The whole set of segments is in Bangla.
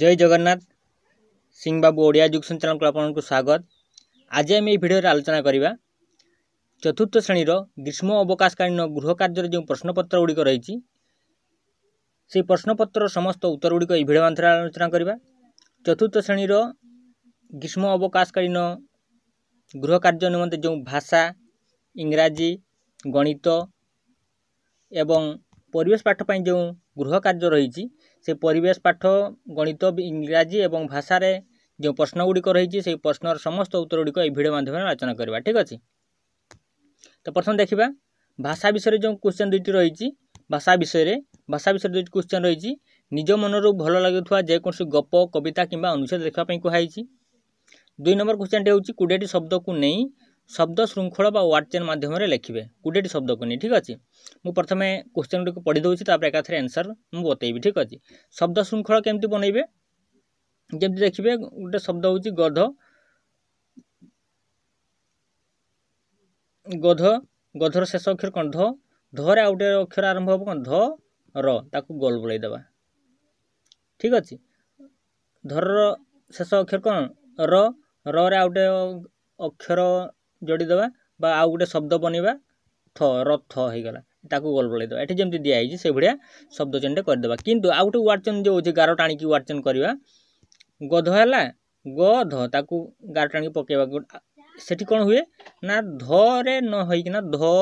ଜୟ ଜଗନ୍ନାଥ ସିଂ ବାବୁ ଓଡ଼ିଆ ଏଜୁକେସନ୍ ଚ୍ୟାନେଲକୁ ଆପଣଙ୍କୁ ସ୍ୱାଗତ ଆଜି ଆମେ ଏହି ଭିଡ଼ିଓରେ ଆଲୋଚନା କରିବା ଚତୁର୍ଥ ଶ୍ରେଣୀର ଗ୍ରୀଷ୍ମ ଅବକାଶକାଳୀନ ଗୃହ କାର୍ଯ୍ୟରେ ଯେଉଁ ପ୍ରଶ୍ନପତ୍ର ଗୁଡ଼ିକ ରହିଛି ସେହି ପ୍ରଶ୍ନପତ୍ରର ସମସ୍ତ ଉତ୍ତର ଗୁଡ଼ିକ ଏହି ଭିଡ଼ିଓ ମଧ୍ୟରେ ଆଲୋଚନା କରିବା ଚତୁର୍ଥ ଶ୍ରେଣୀର ଗ୍ରୀଷ୍ମ ଅବକାଶକାଳୀନ ଗୃହ କାର୍ଯ୍ୟ ନିମନ୍ତେ ଯେଉଁ ଭାଷା ଇଂରାଜୀ ଗଣିତ ଏବଂ ପରିବେଶ ପାଠ ପାଇଁ ଯେଉଁ ଗୃହ କାର୍ଯ୍ୟ ରହିଛି ସେ ପରିବେଶ ପାଠ ଗଣିତ ଇଂରାଜୀ ଏବଂ ଭାଷାରେ ଯେଉଁ ପ୍ରଶ୍ନ ଗୁଡ଼ିକ ରହିଛି ସେହି ପ୍ରଶ୍ନର ସମସ୍ତ ଉତ୍ତର ଗୁଡ଼ିକ ଏହି ଭିଡ଼ିଓ ମାଧ୍ୟମରେ ଆଲୋଚନା କରିବା ଠିକ୍ ଅଛି ତ ପ୍ରଥମେ ଦେଖିବା ଭାଷା ବିଷୟରେ ଯେଉଁ କ୍ୱେଶ୍ଚନ୍ ଦୁଇଟି ରହିଛି ଭାଷା ବିଷୟରେ ଭାଷା ବିଷୟରେ ଦୁଇଟି କ୍ୱେଶ୍ଚନ୍ ରହିଛି ନିଜ ମନରୁ ଭଲ ଲାଗୁଥିବା ଯେକୌଣସି ଗପ କବିତା କିମ୍ବା ଅନୁଚ୍ଛେଦ ଦେଖିବା ପାଇଁ କୁହାଯାଇଛି ଦୁଇ ନମ୍ବର କ୍ୱେଶ୍ଚନ୍ଟି ହେଉଛି କୋଡ଼ିଏଟି ଶବ୍ଦକୁ ନେଇ शब्द श्रृंखला वार्ड चेन मध्यम लिखे कोड़े शब्द को नहीं ठीक अच्छे मुझे प्रथम क्वेश्चन गुड़ी पढ़ी दूसरी तपर एक आनसर मुझे बतेबी ठीक अच्छे शब्द श्रृंखला केमती बनइबे जमी देखिए गोटे शब्द हूँ गध गध गधर शेष अक्षर कौन ध धरे आउ गए अक्षर आरंभ हम कौन ध रु गोल बोल ठीक अच्छे धर रेष अक्षर कौन र रे आउ गए अक्षर ଯୋଡ଼ିଦେବା ବା ଆଉ ଗୋଟେ ଶବ୍ଦ ବନେଇବା ଥ ରଥ ହେଇଗଲା ତାକୁ ଗୋଲ ବଳେଇ ଦେବା ଏଠି ଯେମିତି ଦିଆହେଇଛି ସେଭଳିଆ ଶବ୍ଦ ଚେନ୍ଟେ କରିଦେବା କିନ୍ତୁ ଆଉ ଗୋଟେ ୱାର୍ଡ଼ ଚେନ୍ ଯେଉଁ ହେଉଛି ଗାର ଟାଣିକି ୱାର୍ଡ଼ ଚେନ୍ କରିବା ଗଧ ହେଲା ଗଧ ତାକୁ ଗାର ଟାଣିକି ପକେଇବା ସେଠି କ'ଣ ହୁଏ ନା ଧରେ ନ ହେଇକିନା ଧ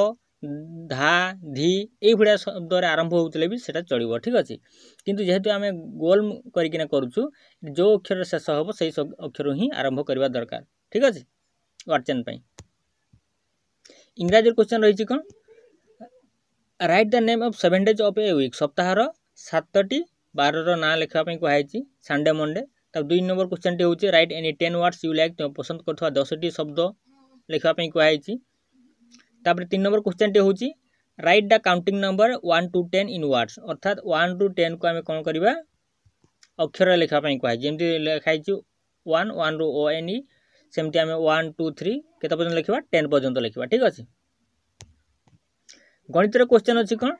ଧା ଧି ଏଇଭଳିଆ ଶବ୍ଦରେ ଆରମ୍ଭ ହେଉଥିଲେ ବି ସେଇଟା ଚଳିବ ଠିକ୍ ଅଛି କିନ୍ତୁ ଯେହେତୁ ଆମେ ଗୋଲ୍ କରିକିନା କରୁଛୁ ଯେଉଁ ଅକ୍ଷର ଶେଷ ହେବ ସେଇ ଅକ୍ଷର ହିଁ ଆରମ୍ଭ କରିବା ଦରକାର ଠିକ୍ ଅଛି ୱାର୍ଡ଼ ଚେନ୍ ପାଇଁ ইংরাজীর কোশ্চেন রয়েছে কোণ write the name of seven days of a week সপ্তাহর সাতটি বারর না লেখা কুহাইছি সানডে মন্ডে তার দুই নম্বর কোশ্চেনটি হচ্ছে write any ten words you like তুমি পসন্দ করুথা দশটি শব্দ লেখা কুহাইছি তাপরে তিন নম্বর কোশ্চেনটি হচ্ছে write the counting number one to ten in words অর্থাৎ ওয়ান টু টেন কু আমি কম করা অক্ষর লেখা কুহাই যেমন লেখা হয়েছে ওয়ান ওয়ান রু ও এন ই সেমটি আমি ওয়ান টু থ্রি কেতে পর্যন্ত লিখবা টেন পর্যন্ত লিখবা ঠিক আছে গণিতর কোশ্চেন অছি কোণ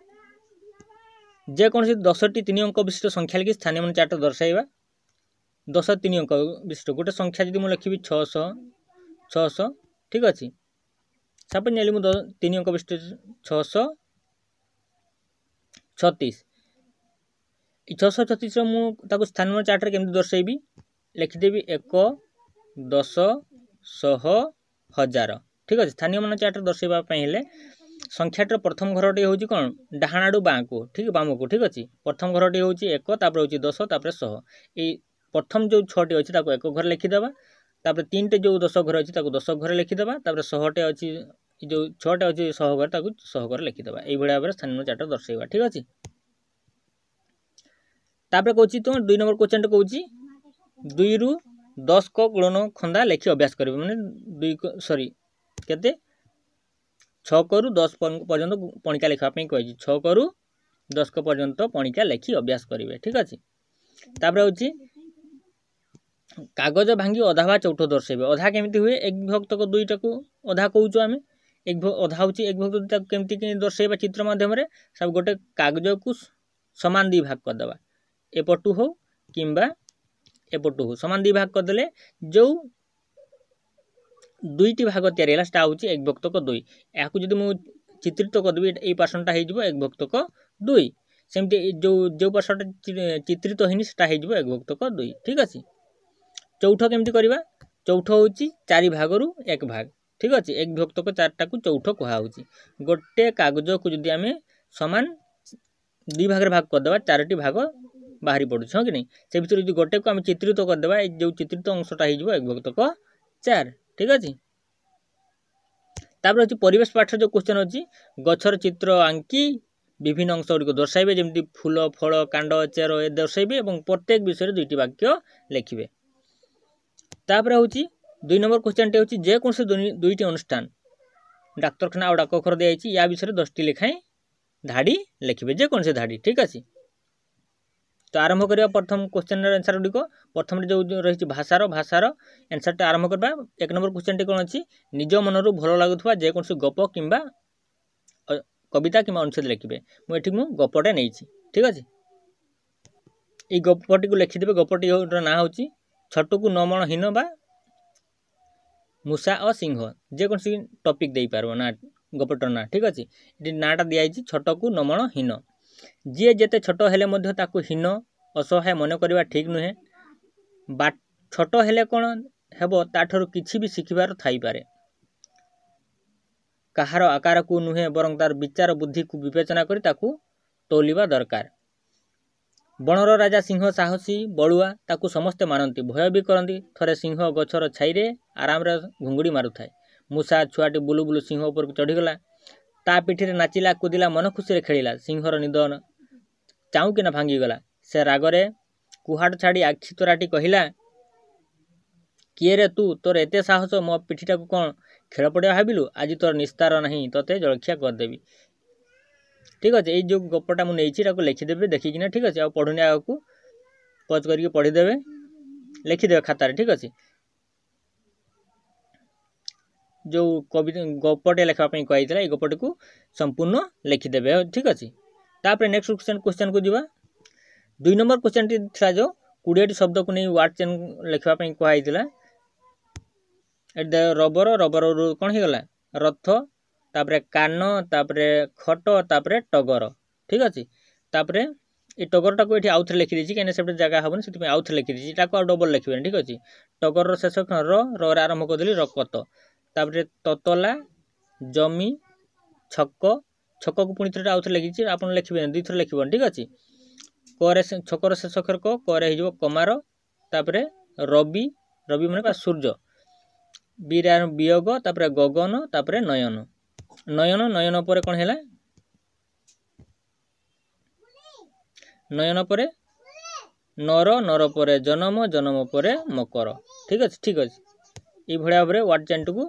যেকোনসি দশটি তিন অঙ্ক বিশিষ্ট সংখ্যা লিখি স্থানীয় মানে চার্ট দর্শাইবা দশ তিন অঙ্ক বিশিষ্ট গোটে সংখ্যা যদি মু লিখিবি ছশ ছশ ঠিক আছে সাপোজ নেলি মু তিন অঙ্ক বিশিষ্ট ছশ ছত্রিশ এই ছশ ছত্রিশর মু তাকে স্থানীয় চার্টরে কেমতি দর্শাইবি লিখিদেবি এক ଦଶ ଶହ ହଜାର ଠିକ୍ ଅଛି ସ୍ଥାନୀୟ ମାନ ଚାର୍ଟରେ ଦର୍ଶାଇବା ପାଇଁ ହେଲେ ସଂଖ୍ୟାଟିର ପ୍ରଥମ ଘରଟି ହେଉଛି କ'ଣ ଡାହାଣାଡ଼ୁ ବାଁକୁ ଠିକ୍ ବାମକୁ ଠିକ୍ ଅଛି ପ୍ରଥମ ଘରଟି ହେଉଛି ଏକ ତାପରେ ହେଉଛି ଦଶ ତାପରେ ଶହ ଏଇ ପ୍ରଥମ ଯେଉଁ ଛଅଟି ଅଛି ତାକୁ ଏକ ଘରେ ଲେଖିଦେବା ତାପରେ ତିନିଟି ଯେଉଁ ଦଶ ଘର ଅଛି ତାକୁ ଦଶ ଘରେ ଲେଖିଦେବା ତାପରେ ଶହଟେ ଅଛି ଯେଉଁ ଛଅଟେ ଅଛି ଶହ ଘରେ ତାକୁ ଶହ ଘରେ ଲେଖିଦେବା ଏଇଭଳି ଭାବରେ ସ୍ଥାନୀୟ ଚାର୍ଟର ଦର୍ଶାଇବା ଠିକ୍ ଅଛି ତାପରେ କହୁଛି ତୁମେ ଦୁଇ ନମ୍ବର କୋଶ୍ଚିନ୍ଟେ କହୁଛି ଦୁଇରୁ ଦଶ କ ଗୁଣନ ଖନ୍ଦା ଲେଖି ଅଭ୍ୟାସ କରିବେ ମାନେ ଦୁଇ ସରି କେତେ ଛଅ କରୁ ଦଶ ପର୍ଯ୍ୟନ୍ତ ପଣିକା ଲେଖିବା ପାଇଁ କହିଛି ଛଅ କରୁ ଦଶ ପର୍ଯ୍ୟନ୍ତ ପଣିକା ଲେଖି ଅଭ୍ୟାସ କରିବେ ଠିକ୍ ଅଛି ତାପରେ ହେଉଛି কাগজ ভাঙ্গি অধা বা চৌঠ দর্শাইবে অধা কেমিতি হুয়ে এক বিভক্তক দুইটাকু অধা কৌছু আমি এক অধা হচ্ছে এক বিভক্ত দুইটাকে কেমিতি দর্শাইবা চিত্র মাধ্যমে সব গোটে কাগজকু সমান দুই ভাগ করিদেবা এপটু হো কিংবা ଏପଟକୁ ସମାନ ଦୁଇ ଭାଗ କରିଦେଲେ ଯେଉଁ ଦୁଇଟି ଭାଗ ତିଆରି ହେଲା ସେଟା ହେଉଛି ଏକ ଭକ୍ତକ ଦୁଇ ଏହାକୁ ଯଦି ମୁଁ ଚିତ୍ରିତ କରିଦେବି ଏଇ ପର୍ସନଟା ହେଇଯିବ ଏକ ଭକ୍ତକ ଦୁଇ ସେମିତି ଯେଉଁ ଯେଉଁ ପର୍ସନଟା ଚିତ୍ରିତ ହେଇନି ସେଟା ହେଇଯିବ ଏକ ଭକ୍ତକ ଦୁଇ ଠିକ୍ ଅଛି ଚୌଠ କେମିତି କରିବା ଚୌଠ ହେଉଛି ଚାରି ଭାଗରୁ ଏକ ଭାଗ ଠିକ୍ ଅଛି ଏକ ଭକ୍ତକ ଚାରିଟାକୁ ଚୌଠ କୁହାହେଉଛି ଗୋଟେ କାଗଜକୁ ଯଦି ଆମେ ସମାନ ଦୁଇ ଭାଗରେ ଭାଗ କରିଦେବା ଚାରୋଟି ଭାଗ ବାହାରି ପଡ଼ୁଛି ହଁ କି ନାହିଁ ସେ ଭିତରୁ ଯଦି ଗୋଟେକୁ ଆମେ ଚିତ୍ରିତ କରିଦେବା ଏ ଯେଉଁ ଚିତ୍ରିତ ଅଂଶଟା ହେଇଯିବ ଏକ ଭକ୍ତକ ଚାର ଠିକ୍ ଅଛି ତାପରେ ଅଛି ପରିବେଶ ପାଠର ଯେଉଁ କ୍ୱେଶ୍ଚନ୍ ଅଛି ଗଛର ଚିତ୍ର ଆଙ୍କି বিভিন্ন অংশ গুড়ি দর্শাইবে যেমন ফুল ফল কাণ্ড চের এ দর্শাইবে এবং প্রত্যেক বিষয়ে দুইটি বাক্য লেখিবে তাপরে হচ্ছে দুই নম্বর কোশ্চেনটি হচ্ছে যেকোন দুইটি অনুষ্ঠান ডাক্তারখানা আর ডাকঘর দিয়েছি ইয়া বিষয়ে দশটি লেখায় ধাড়ি লেখিবে যেকোন ধাড়ি ঠিক আছে ତ ଆରମ୍ଭ କରିବା ପ୍ରଥମ କୋଶ୍ଚିନ୍ର ଆନ୍ସର୍ ଗୁଡ଼ିକ ପ୍ରଥମରେ ଯେଉଁ ରହିଛି ଭାଷାର ଭାଷାର ଆନ୍ସର୍ଟା ଆରମ୍ଭ କରିବା ଏକ ନମ୍ବର କୋଶ୍ଚିନ୍ଟି କ'ଣ ଅଛି ନିଜ ମନରୁ ଭଲ ଲାଗୁଥିବା ଯେକୌଣସି ଗପ କିମ୍ବା କବିତା କିମ୍ବା ଅନୁଚ୍ଛେଦ ଲେଖିବେ ମୁଁ ଏଠି ମୁଁ ଗପଟା ନେଇଛି ଠିକ୍ ଅଛି ଏଇ ଗପଟିକୁ ଲେଖିଥିବେ ଗପଟିର ନାଁ ହେଉଛି ଛୋଟକୁ ନମଣ ହୀନ ବା ମୂଷା ଓ ସିଂହ ଯେକୌଣସି ଟପିକ୍ ଦେଇପାରିବ ନା ଗପଟର ନାଁ ଠିକ୍ ଅଛି ଏଠି ନାଁଟା ଦିଆହେଇଛି ଛୋଟକୁ ନମଣ ହୀନ ଯିଏ ଯେତେ ଛୋଟ ହେଲେ ମଧ୍ୟ ତାକୁ ହୀନ ଅସହାୟ ମନେ କରିବା ଠିକ୍ ନୁହେଁ ବା ଛୋଟ ହେଲେ କ'ଣ ହେବ ତା'ଠାରୁ କିଛି ବି ଶିଖିବାର ଥାଇପାରେ କାହାର ଆକାରକୁ ନୁହେଁ ବରଂ ତା'ର ବିଚାର ବୁଦ୍ଧିକୁ ବିବେଚନା କରି ତାକୁ ତୋଲିବା ଦରକାର ବଣର ରାଜା ସିଂହ ସାହସୀ ବଳୁଆ ତାକୁ ସମସ୍ତେ ମାନନ୍ତି ଭୟ ବି କରନ୍ତି ଥରେ ସିଂହ ଗଛର ଛାଇରେ ଆରାମରେ ଘୁଙ୍ଗୁଡ଼ି ମାରୁଥାଏ ମୂଷା ଛୁଆଟି ବୁଲୁ ବୁଲୁ ସିଂହ ଉପରକୁ ଚଢ଼ିଗଲା ତା ପିଠିରେ ନାଚିଲା କୁଦିଲା ମନ ଖୁସିରେ ଖେଳିଲା ସିଂହର ନିଦ ଚାଉଁକିନା ଭାଙ୍ଗିଗଲା ସେ ରାଗରେ କୁହାଡ଼ ଛାଡ଼ି ଆଖି ତୋରାଟି କହିଲା କିଏ ରେ ତୁ ତୋର ଏତେ ସାହସ ମୋ ପିଠିଟାକୁ କ'ଣ ଖେଳ ପଡ଼ିଆ ଭାବିଲୁ ଆଜି ତୋର ନିସ୍ତାର ନାହିଁ ତୋତେ ଜଳଖିଆ କରିଦେବି ଠିକ୍ ଅଛି ଏଇ ଯେଉଁ ଗପଟା ମୁଁ ନେଇଛି ତାକୁ ଲେଖିଦେବେ ଦେଖିକିନା ଠିକ୍ ଅଛି ଆଉ ପଢ଼ୁନି ଆଗକୁ ପଜ୍ କରିକି ପଢ଼ିଦେବେ ଲେଖିଦେବେ ଖାତାରେ ଠିକ୍ ଅଛି ଯେଉଁ କବି ଗପଟେ ଲେଖିବା ପାଇଁ କୁହାଯାଇଥିଲା ଏଇ ଗପଟିକୁ ସମ୍ପୂର୍ଣ୍ଣ ଲେଖିଦେବେ ଠିକ୍ ଅଛି ତାପରେ ନେକ୍ସଟ କ୍ୱେଶ୍ଚନ୍ କ୍ୱେଶ୍ଚନ୍କୁ ଯିବା ଦୁଇ ନମ୍ବର କ୍ୱେଶ୍ଚନ୍ଟି ଥିଲା ଯେଉଁ କୋଡ଼ିଏଟି ଶବ୍ଦକୁ ନେଇ ୱାର୍ଡ଼ ଚେନ୍ ଲେଖିବା ପାଇଁ କୁହାଯାଇଥିଲା ଏଠି ରବର ରବରରୁ କ'ଣ ହେଇଗଲା ରଥ ତାପରେ କାନ ତାପରେ ଖଟ ତାପରେ ଟଗର ଠିକ୍ ଅଛି ତାପରେ ଏ ଟଗରଟାକୁ ଏଠି ଆଉଥରେ ଲେଖିଦେଇଛି କାହିଁକିନା ସେପଟେ ଜାଗା ହେବନି ସେଥିପାଇଁ ଆଉଥରେ ଲେଖିଦେଇଛି ତାକୁ ଆଉ ଡବଲ ଲେଖିବେନି ଠିକ୍ ଅଛି ଟଗରର ଶେଷ ର ର ଆରମ୍ଭ କରିଦେଲି ରକତ ତାପରେ ତତଲା ଜମି ଛକ ଛକକୁ ପୁଣି ଥରଟା ଆଉଥରେ ଲେଖିଛି ଆପଣ ଲେଖିବେନି ଦୁଇଥର ଲେଖିବନି ଠିକ୍ ଅଛି କରେ ଛକର ଶେଷ ଅକ୍ଷର କ କରେ ହେଇଯିବ କମାର ତାପରେ ରବି ରବି ମାନେ ବା ସୂର୍ଯ୍ୟ ବିରା ବିୟୋଗ ତାପରେ ଗଗନ ତାପରେ ନୟନ ନୟନ ନୟନ ପରେ କ'ଣ ହେଲା ନୟନ ପରେ ନର ନର ପରେ ଜନମ ଜନମ ପରେ ମକର ଠିକ୍ ଅଛି ଠିକ୍ ଅଛି ଏଇଭଳି ଭାବରେ ୱାର୍ଡ଼ ଚେଣ୍ଟକୁ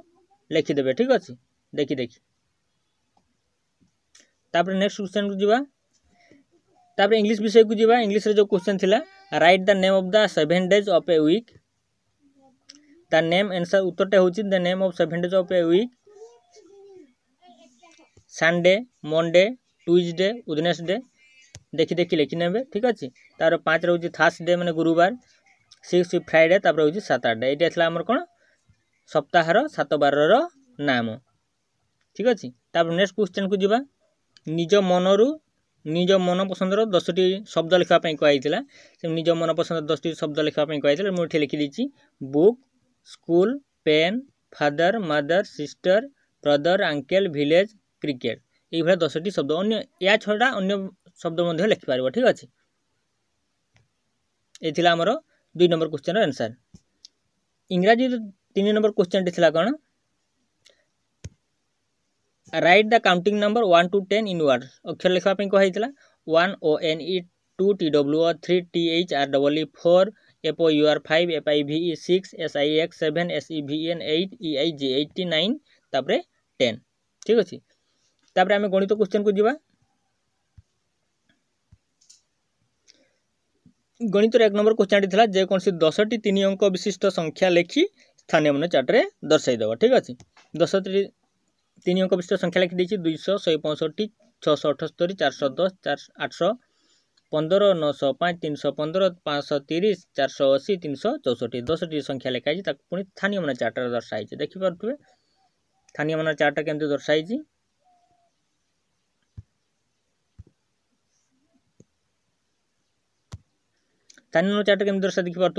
ଲେଖିଦେବେ ଠିକ୍ ଅଛି ଦେଖି ଦେଖି ତାପରେ ନେକ୍ସଟ କ୍ୱେଶ୍ଚନକୁ ଯିବା ତାପରେ ଇଂଲିଶ ବିଷୟକୁ ଯିବା ଇଂଲିଶରେ ଯେଉଁ କ୍ୱେଶ୍ଚନ ଥିଲା write the name of the seven days of a week ତା ନେମ୍ ଆନ୍ସର ଉତ୍ତରଟା ହେଉଛି the name of seven days of a week Sunday Monday Tuesday Wednesday ଦେଖି ଦେଖି ଲେଖିନେବେ ଠିକ୍ ଅଛି ତାର ପାଞ୍ଚ ରହୁଛି ଥାର୍ସଡେ ମାନେ ଗୁରୁବାର ସିକ୍ସ ଫ୍ରାଇଡେ ତାପରେ ରହୁଛି ସାତଟା ଏଇଟା ଥିଲା ଆମର କ'ଣ ସପ୍ତାହର ସାତ ବାରର ନାମ ଠିକ୍ ଅଛି ତାପରେ ନେକ୍ସଟ କ୍ୱେଶ୍ଚନକୁ ଯିବା ନିଜ ମନରୁ ନିଜ ମନପସନ୍ଦର ଦଶଟି ଶବ୍ଦ ଲେଖିବା ପାଇଁ କୁହାଯାଇଥିଲା ସେ ନିଜ ମନପସନ୍ଦ ଦଶଟି ଶବ୍ଦ ଲେଖିବା ପାଇଁ କୁହାଯାଇଥିଲା ମୁଁ ଏଠି ଲେଖିଦେଇଛି book school pen father mother sister brother uncle village cricket ଏଇଭଳିଆ ଦଶଟି ଶବ୍ଦ ଅନ୍ୟ ଏହା ଛଡ଼ା ଅନ୍ୟ ଶବ୍ଦ ମଧ୍ୟ ଲେଖିପାରିବ ଠିକ୍ ଅଛି ଏ ଥିଲା ଆମର ଦୁଇ ନମ୍ବର କ୍ୱେଶ୍ଚନର ଆନ୍ସର୍ ଇଂରାଜୀ तीन नंबर क्वेश्चन कौन write the counting number one to ten in word अक्षर लिखा कहुई one O N E two T W O three T H R double E four F O U R five F I V six S I X seven S E V N eight इ आई जि एट्टी नाइन तापर टेन ठीक अच्छे तापर आम गणित क्वेश्चन को जीवा गणित एक नंबर क्वेश्चन जेकोसी दस टी तीन अंक विशिष्ट संख्या लेखि স্থানীয় মানে চার্টে দর্শাই দেব ঠিক আছে দশ তিন অঙ্ক বিশিষ্ট সংখ্যা লিখি দিয়েছি দুইশ শহে পঁয়ষঠি ছশো অঠস্তরি চারশো দশ চার আটশো পনেরো নশো পাঁচ তিনশো পনেরো পাঁচশো তিরিশ চারশো অশী তিনশো চৌষঠি দশটি সংখ্যা লেখা হয়েছে তাকে পুঁ স্থানীয় মানে চার্টে দর্শা হয়েছে দেখিপারে স্থানীয় মানে চার্টে কেমতি দর্শা হয়েছে স্থানীয় চার্টে কেমতি দর্শা দেখিপারে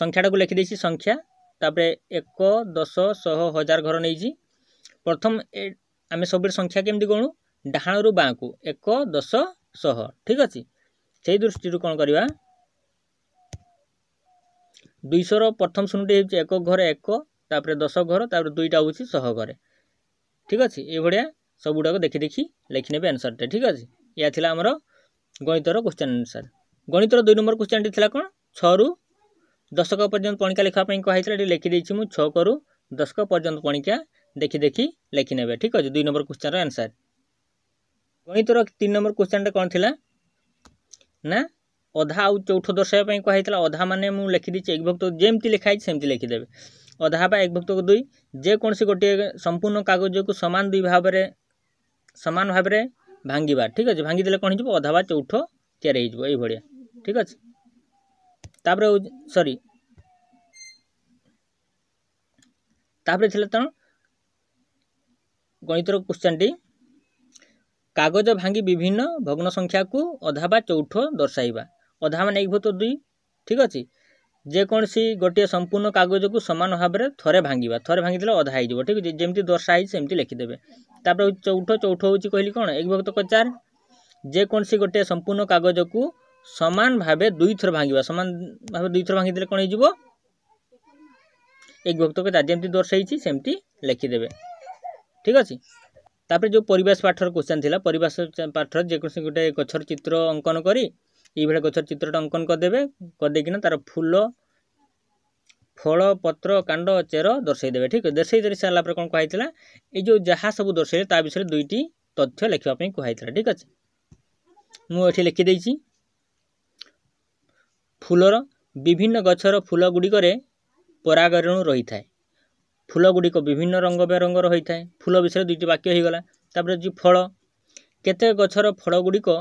সংখ্যাটাকে লেখিদেছি সংখ্যা ତାପରେ ଏକ ଦଶ ଶହ ହଜାର ଘର ନେଇଛି ପ୍ରଥମ ଆମେ ସବୁରେ ସଂଖ୍ୟା କେମିତି ଗଣୁ ଡାହାଣରୁ ବାଁକୁ ଏକ ଦଶ ଶହ ଠିକ୍ ଅଛି ସେଇ ଦୃଷ୍ଟିରୁ କ'ଣ କରିବା ଦୁଇଶହର ପ୍ରଥମ ଶୂନ୍ୟଟି ହେଉଛି ଏକ ଘରେ ଏକ ତାପରେ ଦଶ ଘର ତାପରେ ଦୁଇଟା ହେଉଛି ଶହ ଘରେ ଠିକ୍ ଅଛି ଏଇଭଳିଆ ସବୁଗୁଡ଼ାକ ଦେଖି ଦେଖି ଲେଖିନେବେ ଆନ୍ସର୍ଟା ଠିକ୍ ଅଛି ଏହା ଥିଲା ଆମର ଗଣିତର କ୍ୱେଶ୍ଚନ୍ ଆନ୍ସର୍ ଗଣିତର ଦୁଇ ନମ୍ବର କ୍ୱେଶ୍ଚନ୍ଟି ଥିଲା କ'ଣ ଛଅରୁ দশক পর্যন্ত পণিকা লেখা কুহযাই এটি লিখি দিয়েছি মু রু দশক পর্যন্ত পণিকা দেখি দেখি নেবে ঠিক আছে দুই নম্বর কোশ্চেনর আনসার গণিতর তিন নম্বর কোশ্চেনটা কোণ লা না অধা আউ চৌঠ দর্শাইব কুহযাই অধা মানে মু দিয়েছি এক ভক্ত যেমতি লেখা হয়েছে সেমি লিখি দেবে অধা বা এক ভক্তক দুই যেকোনসি গোটি সম্পূর্ণ কাগজকে সমান দুই ভাবে সমান ভাবে ভাঙ্গিবা ঠিক আছে ভাঙ্গি দিলে কোণ হয়ে অধা বা চৌঠ তৈরি হয়ে যাব এইভাবে ঠিক আছে তাপরে সরি ତାପରେ ଥିଲା ତ ଗଣିତର କ୍ୱେଶ୍ଚନ୍ଟି କାଗଜ ଭାଙ୍ଗି ବିଭିନ୍ନ ଭଗ୍ନ ସଂଖ୍ୟାକୁ ଅଧା ବା ଚଉଠ ଦର୍ଶାଇବା ଅଧା ମାନେ ଏକ ଭୋତ ଦୁଇ ଠିକ୍ ଅଛି ଯେକୌଣସି ଗୋଟିଏ ସମ୍ପୂର୍ଣ୍ଣ କାଗଜକୁ ସମାନ ଭାବରେ ଥରେ ଭାଙ୍ଗିବା ଥରେ ଭାଙ୍ଗିଦେଲେ ଅଧା ହେଇଯିବ ଠିକ୍ ଅଛି ଯେମିତି ଦର୍ଶା ହେଇଛି ସେମିତି ଲେଖିଦେବେ ତାପରେ ଚଉଠ ଚଉଠ ହେଉଛି କହିଲି କ'ଣ ଏକ ଭକ୍ତ ଚାର ଯେକୌଣସି ଗୋଟିଏ ସମ୍ପୂର୍ଣ୍ଣ କାଗଜକୁ ସମାନ ଭାବେ ଦୁଇଥର ଭାଙ୍ଗିବା ସମାନ ଭାବେ ଦୁଇଥର ଭାଙ୍ଗିଦେଲେ କ'ଣ ହେଇଯିବ এই ବକ୍ତକତା ଯେମିତି ଦର୍ଶାଇଛି ସେମିତି ଲେଖିଦେବେ ଠିକ୍ ଅଛି ତାପରେ ଯେଉଁ ପରିବେଶ ପାଠର କ୍ୱେଶ୍ଚନ୍ ଥିଲା ପରିବେଶ ପାଠର ଯେକୌଣସି ଗୋଟେ ଗଛର ଚିତ୍ର ଅଙ୍କନ କରି ଏଇଭଳିଆ ଗଛର ଚିତ୍ରଟା ଅଙ୍କନ କରିଦେବେ କରିଦେଇକିନା ତା'ର ଫୁଲ ଫଳ ପତ୍ର କାଣ୍ଡ ଚେର ଦର୍ଶାଇଦେବେ ଠିକ୍ ଅଛି ଦର୍ଶାଇ ଦେଇ ସାରିଲା ପରେ କ'ଣ କୁହାହେଇଥିଲା ଏଇ ଯେଉଁ ଯାହା ସବୁ ଦର୍ଶାଇଲେ ତା ବିଷୟରେ ଦୁଇଟି ତଥ୍ୟ ଲେଖିବା ପାଇଁ କୁହାହେଇଥିଲା ଠିକ୍ ଅଛି ମୁଁ ଏଠି ଲେଖିଦେଇଛି ଫୁଲର ବିଭିନ୍ନ ଗଛର ଫୁଲ ଗୁଡ଼ିକରେ ପରାଗରଣ ରହିଥାଏ ଫୁଲ ଗୁଡ଼ିକ ବିଭିନ୍ନ ରଙ୍ଗ ବେରଙ୍ଗର ହୋଇଥାଏ ଫୁଲ ବିଷୟରେ ଦୁଇଟି ବାକ୍ୟ ହୋଇଗଲା ତା'ପରେ ଯେଉଁ ଫଳ କେତେ ଗଛର ଫଳ ଗୁଡ଼ିକ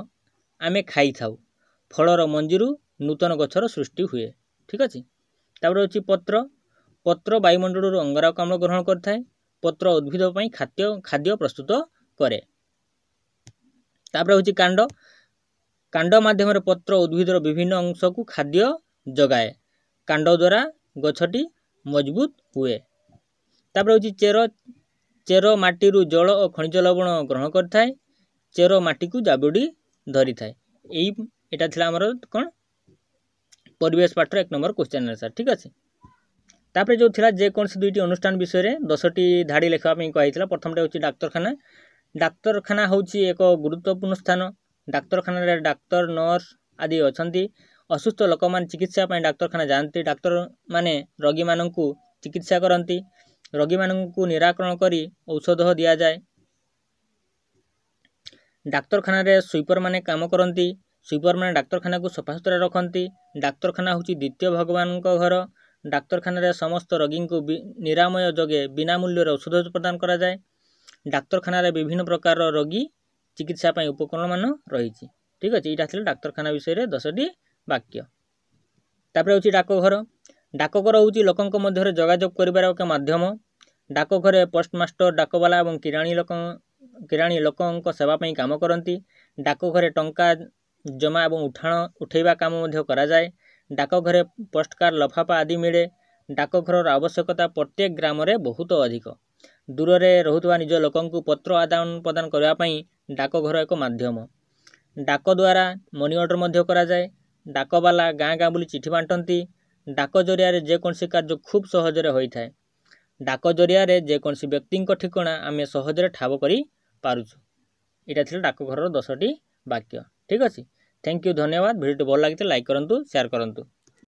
ଆମେ ଖାଇଥାଉ ଫଳର ମଞ୍ଜିରୁ ନୂତନ ଗଛର ସୃଷ୍ଟି ହୁଏ ଠିକ୍ ଅଛି ତା'ପରେ ହେଉଛି ପତ୍ର ପତ୍ର ବାୟୁମଣ୍ଡଳରୁ ଅଙ୍ଗାରକାମ୍ଳ ଗ୍ରହଣ କରିଥାଏ ପତ୍ର ଉଦ୍ଭିଦ ପାଇଁ ଖାଦ୍ୟ ଖାଦ୍ୟ ପ୍ରସ୍ତୁତ କରେ ତା'ପରେ ହେଉଛି କାଣ୍ଡ କାଣ୍ଡ ମାଧ୍ୟମରେ ପତ୍ର ଉଦ୍ଭିଦର ବିଭିନ୍ନ ଅଂଶକୁ ଖାଦ୍ୟ ଯୋଗାଏ କାଣ୍ଡ ଦ୍ୱାରା ଗଛଟି ମଜବୁତ ହୁଏ ତାପରେ ହେଉଛି ଚେର ଚେର ମାଟିରୁ ଜଳ ଓ ଖଣିଜ ଲବଣ ଗ୍ରହଣ କରିଥାଏ ଚେର ମାଟିକୁ ଜାବୁଡ଼ି ଧରିଥାଏ ଏଇ এটা ছিল আমার কোণ পরিবেশ পাঠর এক নম্বর কোশ্চেন আনসার ঠিক আছে তাপরে যে লা যেকোনসি দুইটি অনুষ্ঠান বিষয়ে দশটি ধাড়ি লেখা কুহলা প্রথমটা হচ্ছে ডাক্তারখানা ডাক্তারখানা হচ্ছে এক গুরুত্বপূর্ণ স্থান ডাক্তারখানার ডাক্তার নর্স আদি অনেক ଅସୁସ୍ଥ ଲୋକମାନେ ଚିକିତ୍ସା ପାଇଁ ଡାକ୍ତରଖାନା ଯାଆନ୍ତି ଡାକ୍ତରମାନେ ରୋଗୀମାନଙ୍କୁ ଚିକିତ୍ସା କରନ୍ତି ରୋଗୀମାନଙ୍କୁ ନିରାକରଣ କରି ଔଷଧ ଦିଆଯାଏ ଡାକ୍ତରଖାନାରେ ସୁଇପରମାନେ କାମ କରନ୍ତି ସୁଇପରମାନେ ଡାକ୍ତରଖାନାକୁ ସଫାସୁତୁରା ରଖନ୍ତି ଡାକ୍ତରଖାନା ହେଉଛି ଦ୍ୱିତୀୟ ଭଗବାନଙ୍କ ଘର ଡାକ୍ତରଖାନାରେ ସମସ୍ତ ରୋଗୀଙ୍କୁ ନିରାମୟ ଯୋଗେ ବିନା ମୂଲ୍ୟରେ ଔଷଧ ପ୍ରଦାନ କରାଯାଏ ଡାକ୍ତରଖାନାରେ ବିଭିନ୍ନ ପ୍ରକାରର ରୋଗୀ ଚିକିତ୍ସା ପାଇଁ ଉପକରଣମାନ ରହିଛି ଠିକ୍ ଅଛି ଏଇଟା ଥିଲା ଡାକ୍ତରଖାନା ବିଷୟରେ ଦଶଟି ବାକ୍ୟ ତାପରେ ହେଉଛି ଡାକଘର ଡାକଘର ହେଉଛି ଲୋକଙ୍କ ମଧ୍ୟରେ ଯୋଗାଯୋଗ କରିବାର ଏକ ମାଧ୍ୟମ ଡାକଘରେ ପୋଷ୍ଟମାଷ୍ଟର ଡାକବାଲା ଏବଂ କିରାଣୀ ଲୋକ କିରାଣୀ ଲୋକଙ୍କ ସେବା ପାଇଁ କାମ କରନ୍ତି ଡାକଘରେ ଟଙ୍କା ଜମା ଏବଂ ଉଠାଣ ଉଠାଇବା କାମ ମଧ୍ୟ କରାଯାଏ ଡାକଘରେ ପୋଷ୍ଟକାର୍ଡ଼ ଲଫାପା ଆଦି ମିଳେ ଡାକଘରର ଆବଶ୍ୟକତା ପ୍ରତ୍ୟେକ ଗ୍ରାମରେ ବହୁତ ଅଧିକ ଦୂରରେ ରହୁଥିବା ନିଜ ଲୋକଙ୍କୁ ପତ୍ର ଆଦାନ ପ୍ରଦାନ କରିବା ପାଇଁ ଡାକଘର ଏକ ମାଧ୍ୟମ ଡାକ ଦ୍ୱାରା ମନି ଅର୍ଡ଼ର ମଧ୍ୟ କରାଯାଏ ଡାକବାଲା ଗାଁ ଗାଁ ବୁଲି ଚିଠି ବାଣ୍ଟନ୍ତି ଡାକ ଜରିଆରେ ଯେକୌଣସି କାର୍ଯ୍ୟ ଖୁବ୍ ସହଜରେ ହୋଇଥାଏ ଡାକ ଜରିଆରେ ଯେକୌଣସି ବ୍ୟକ୍ତିଙ୍କ ଠିକଣା ଆମେ ସହଜରେ ଠାବ କରିପାରୁଛୁ ଏଇଟା ଥିଲା ଡାକଘରର ଦଶଟି ବାକ୍ୟ ଠିକ୍ ଅଛି ଥ୍ୟାଙ୍କ ୟୁ ଧନ୍ୟବାଦ ଭିଡ଼ିଓଟି ଭଲ ଲାଗିଥିଲେ ଲାଇକ୍ କରନ୍ତୁ ସେୟାର କରନ୍ତୁ